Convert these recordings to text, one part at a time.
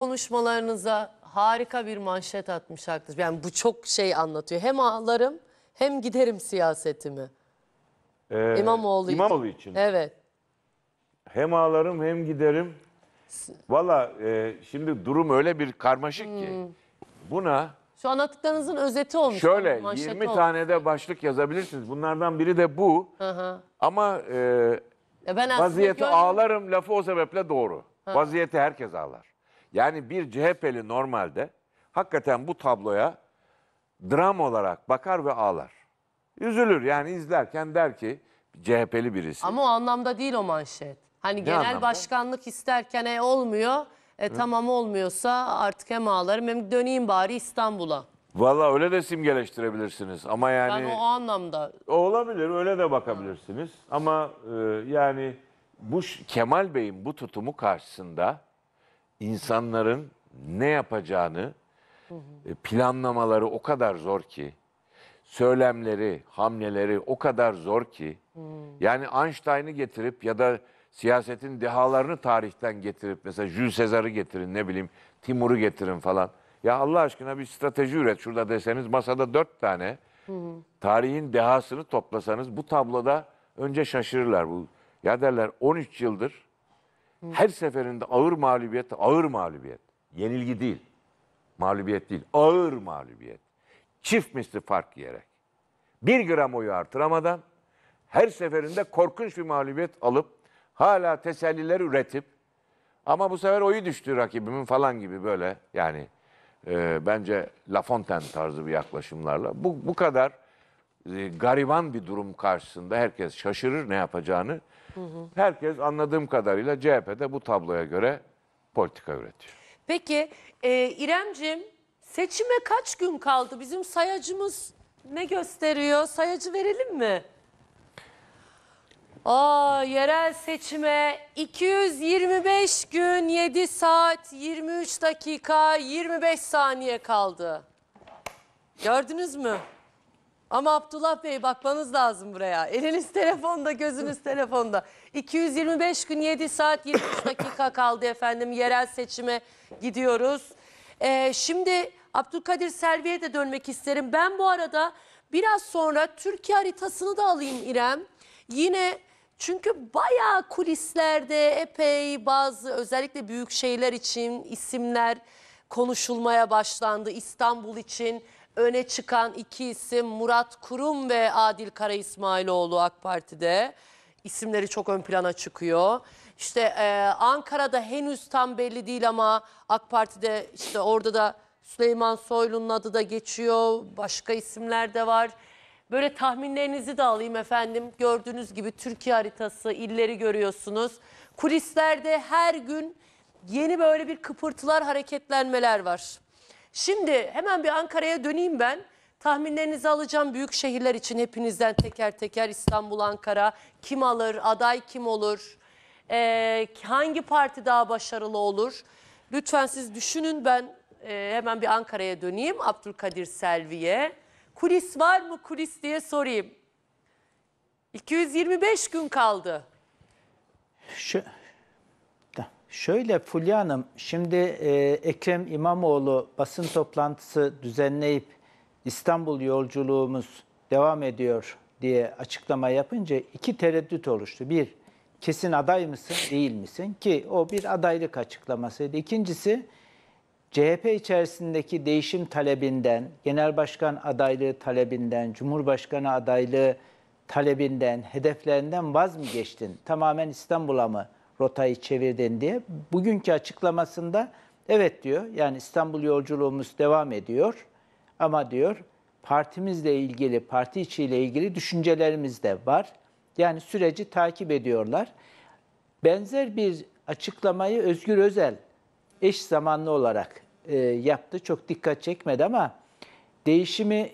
konuşmalarınıza harika bir manşet atmış Akdış. Yani bu çok şey anlatıyor. Hem ağlarım hem giderim siyasetimi. Ee, İmamoğlu, İmamoğlu için. Evet. Hem ağlarım hem giderim. Valla e, şimdi durum öyle bir karmaşık hmm. ki. Buna... Şu anlattıklarınızın özeti olmuş. Şöyle 20 tane de başlık yazabilirsiniz. Bunlardan biri de bu. Aha. Ama e, ya ben vaziyeti ağlarım lafı o sebeple doğru. Ha. Vaziyeti herkes ağlar. Yani bir CHP'li normalde hakikaten bu tabloya dram olarak bakar ve ağlar. Üzülür yani izlerken der ki CHP'li birisi. Ama o anlamda değil o manşet. Hani genel anlamda? başkanlık isterken e, olmuyor. E, tamam olmuyorsa artık hem ağlarım hem döneyim bari İstanbul'a. Valla öyle de simgeleştirebilirsiniz ama yani... Ben o anlamda... Olabilir öyle de bakabilirsiniz. Ama e, yani bu Kemal Bey'in bu tutumu karşısında insanların ne yapacağını e, planlamaları o kadar zor ki söylemleri, hamleleri o kadar zor ki yani Einstein'ı getirip ya da siyasetin dehalarını tarihten getirip mesela Jules Caesar'ı getirin ne bileyim Timur'u getirin falan. Ya Allah aşkına bir strateji üret şurada deseniz masada dört tane tarihin dehasını toplasanız bu tabloda önce şaşırırlar. Bu, ya derler 13 yıldır her seferinde ağır mağlubiyet, ağır mağlubiyet. Yenilgi değil. Mağlubiyet değil. Ağır mağlubiyet. Çift misli fark yiyerek. Bir gram oyu artıramadan her seferinde korkunç bir mağlubiyet alıp hala teselliler üretip ama bu sefer oyu düştü rakibimin falan gibi böyle yani e, bence La Fontaine tarzı bir yaklaşımlarla bu, bu kadar e, gariban bir durum karşısında herkes şaşırır ne yapacağını. Hı hı. Herkes anladığım kadarıyla CHP'de bu tabloya göre politika üretiyor. Peki e, İremcim seçime kaç gün kaldı? Bizim sayacımız ne gösteriyor? Sayacı verelim mi? Aa, yerel seçime 225 gün 7 saat 23 dakika 25 saniye kaldı. Gördünüz mü? Ama Abdullah Bey bakmanız lazım buraya. Eliniz telefonda, gözünüz telefonda. 225 gün 7 saat 70 dakika kaldı efendim. Yerel seçime gidiyoruz. Ee, şimdi Abdülkadir Selvi'ye de dönmek isterim. Ben bu arada biraz sonra Türkiye haritasını da alayım İrem. Yine çünkü bayağı kulislerde epey bazı özellikle büyük şeyler için isimler konuşulmaya başlandı. İstanbul için öne çıkan iki isim Murat Kurum ve Adil Kara İsmailoğlu AK Parti'de. İsimleri çok ön plana çıkıyor. İşte e, Ankara'da henüz tam belli değil ama AK Parti'de işte orada da Süleyman Soylu'nun adı da geçiyor. Başka isimler de var. Böyle tahminlerinizi de alayım efendim. Gördüğünüz gibi Türkiye haritası, illeri görüyorsunuz. Kulislerde her gün yeni böyle bir kıpırtılar, hareketlenmeler var. Şimdi hemen bir Ankara'ya döneyim ben. Tahminlerinizi alacağım büyük şehirler için hepinizden teker teker İstanbul, Ankara. Kim alır, aday kim olur, ee, hangi parti daha başarılı olur? Lütfen siz düşünün ben e, hemen bir Ankara'ya döneyim. Abdülkadir Selvi'ye. Kulis var mı kulis diye sorayım. 225 gün kaldı. Şu, Şöyle Fulya Hanım, şimdi e, Ekrem İmamoğlu basın toplantısı düzenleyip İstanbul yolculuğumuz devam ediyor diye açıklama yapınca iki tereddüt oluştu. Bir, kesin aday mısın değil misin ki o bir adaylık açıklamasıydı. İkincisi CHP içerisindeki değişim talebinden, genel başkan adaylığı talebinden, cumhurbaşkanı adaylığı talebinden, hedeflerinden vaz mı geçtin? Tamamen İstanbul'a mı rotayı çevirdin diye. Bugünkü açıklamasında evet diyor yani İstanbul yolculuğumuz devam ediyor ama diyor partimizle ilgili, parti içiyle ilgili düşüncelerimiz de var. Yani süreci takip ediyorlar. Benzer bir açıklamayı Özgür Özel eş zamanlı olarak e, yaptı. Çok dikkat çekmedi ama değişimi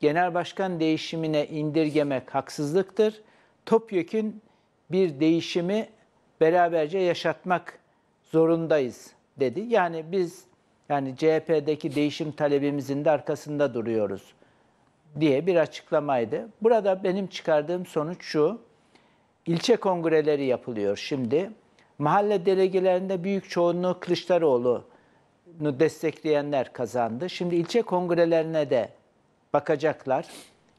genel başkan değişimine indirgemek haksızlıktır. Topyekün bir değişimi beraberce yaşatmak zorundayız dedi. Yani biz yani CHP'deki değişim talebimizin de arkasında duruyoruz diye bir açıklamaydı. Burada benim çıkardığım sonuç şu. İlçe kongreleri yapılıyor şimdi. Mahalle delegelerinde büyük çoğunluğu Kılıçdaroğlu'nu destekleyenler kazandı. Şimdi ilçe kongrelerine de bakacaklar.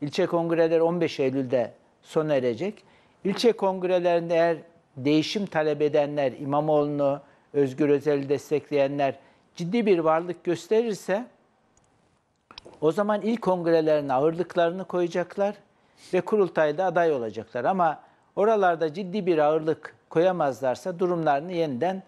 İlçe kongreleri 15 Eylül'de sona erecek. İlçe kongrelerinde eğer değişim talep edenler, İmamoğlu'nu, Özgür Özel'i destekleyenler ciddi bir varlık gösterirse o zaman ilk kongrelerine ağırlıklarını koyacaklar ve kurultayda aday olacaklar. Ama oralarda ciddi bir ağırlık koyamazlarsa durumlarını yeniden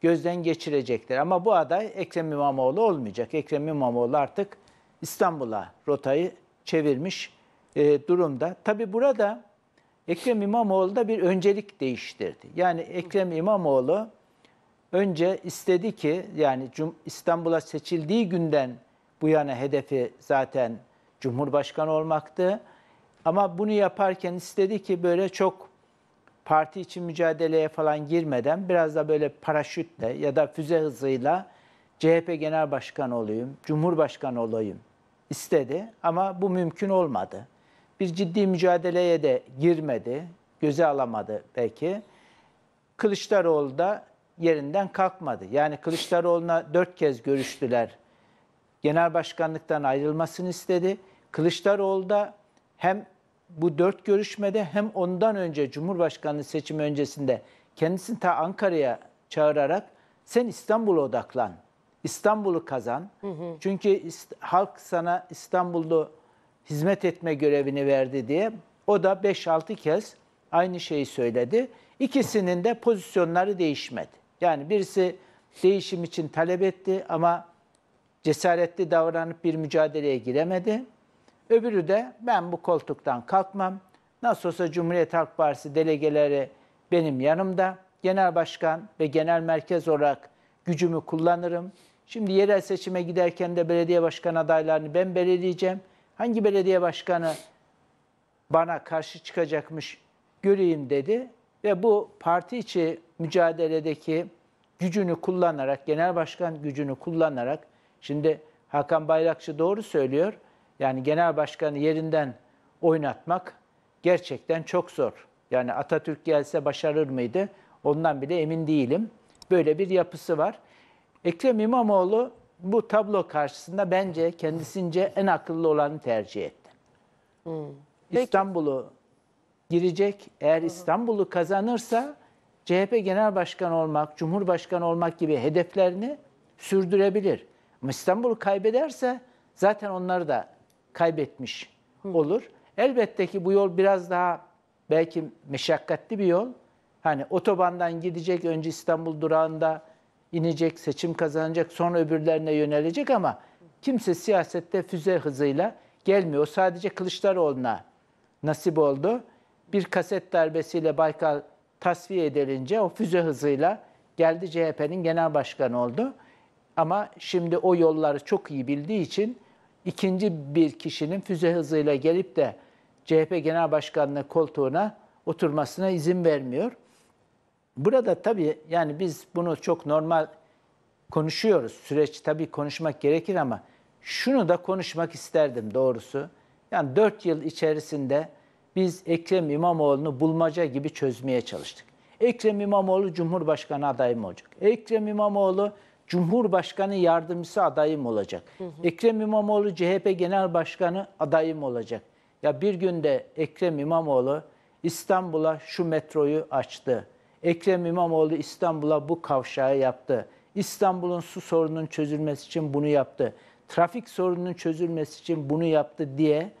gözden geçirecekler. Ama bu aday Ekrem İmamoğlu olmayacak. Ekrem İmamoğlu artık İstanbul'a rotayı çevirmiş e, durumda. Tabi burada Ekrem İmamoğlu da bir öncelik değiştirdi. Yani Ekrem İmamoğlu önce istedi ki yani İstanbul'a seçildiği günden bu yana hedefi zaten Cumhurbaşkanı olmaktı. Ama bunu yaparken istedi ki böyle çok parti için mücadeleye falan girmeden biraz da böyle paraşütle ya da füze hızıyla CHP Genel Başkanı olayım, Cumhurbaşkanı olayım istedi ama bu mümkün olmadı bir ciddi mücadeleye de girmedi, göze alamadı peki. Kılıçdaroğlu da yerinden kalkmadı. Yani Kılıçdaroğlu'na dört kez görüştüler. Genel başkanlıktan ayrılmasını istedi. Kılıçdaroğlu da hem bu dört görüşmede hem ondan önce Cumhurbaşkanlığı seçimi öncesinde kendisini ta Ankara'ya çağırarak sen İstanbul'a odaklan, İstanbul'u kazan. Hı hı. Çünkü halk sana İstanbul'u hizmet etme görevini verdi diye. O da 5-6 kez aynı şeyi söyledi. İkisinin de pozisyonları değişmedi. Yani birisi değişim için talep etti ama cesaretli davranıp bir mücadeleye giremedi. Öbürü de ben bu koltuktan kalkmam. Nasıl olsa Cumhuriyet Halk Partisi delegeleri benim yanımda. Genel başkan ve genel merkez olarak gücümü kullanırım. Şimdi yerel seçime giderken de belediye başkan adaylarını ben belirleyeceğim.'' Hangi belediye başkanı bana karşı çıkacakmış göreyim dedi ve bu parti içi mücadeledeki gücünü kullanarak, genel başkan gücünü kullanarak, şimdi Hakan Bayrakçı doğru söylüyor, yani genel başkanı yerinden oynatmak gerçekten çok zor. Yani Atatürk gelse başarır mıydı? Ondan bile emin değilim. Böyle bir yapısı var. Ekrem İmamoğlu bu tablo karşısında bence kendisince en akıllı olanı tercih etti. Hmm. İstanbul'u girecek. Eğer İstanbul'u kazanırsa CHP Genel başkan olmak, Cumhurbaşkanı olmak gibi hedeflerini sürdürebilir. Ama İstanbul'u kaybederse zaten onları da kaybetmiş olur. Hı. Elbette ki bu yol biraz daha belki meşakkatli bir yol. Hani otobandan gidecek önce İstanbul durağında inecek, seçim kazanacak, sonra öbürlerine yönelecek ama kimse siyasette füze hızıyla gelmiyor. O sadece Kılıçdaroğlu'na nasip oldu. Bir kaset darbesiyle Baykal tasfiye edilince o füze hızıyla geldi CHP'nin genel başkanı oldu. Ama şimdi o yolları çok iyi bildiği için ikinci bir kişinin füze hızıyla gelip de CHP Genel Başkanlığı koltuğuna oturmasına izin vermiyor. Burada tabii yani biz bunu çok normal konuşuyoruz. Süreç tabii konuşmak gerekir ama şunu da konuşmak isterdim doğrusu. Yani 4 yıl içerisinde biz Ekrem İmamoğlu'nu bulmaca gibi çözmeye çalıştık. Ekrem İmamoğlu Cumhurbaşkanı adayım olacak. Ekrem İmamoğlu Cumhurbaşkanı yardımcısı adayım olacak. Hı hı. Ekrem İmamoğlu CHP Genel Başkanı adayım olacak. Ya bir günde Ekrem İmamoğlu İstanbul'a şu metroyu açtı. Ekrem İmamoğlu İstanbul'a bu kavşağı yaptı. İstanbul'un su sorununun çözülmesi için bunu yaptı. Trafik sorununun çözülmesi için bunu yaptı diye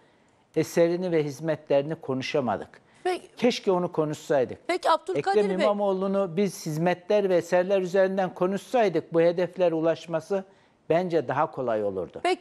eserini ve hizmetlerini konuşamadık. Peki, Keşke onu konuşsaydık. Peki Abdülkadir Ekrem Bey. İmamoğlu'nu biz hizmetler ve eserler üzerinden konuşsaydık bu hedefler ulaşması bence daha kolay olurdu. Peki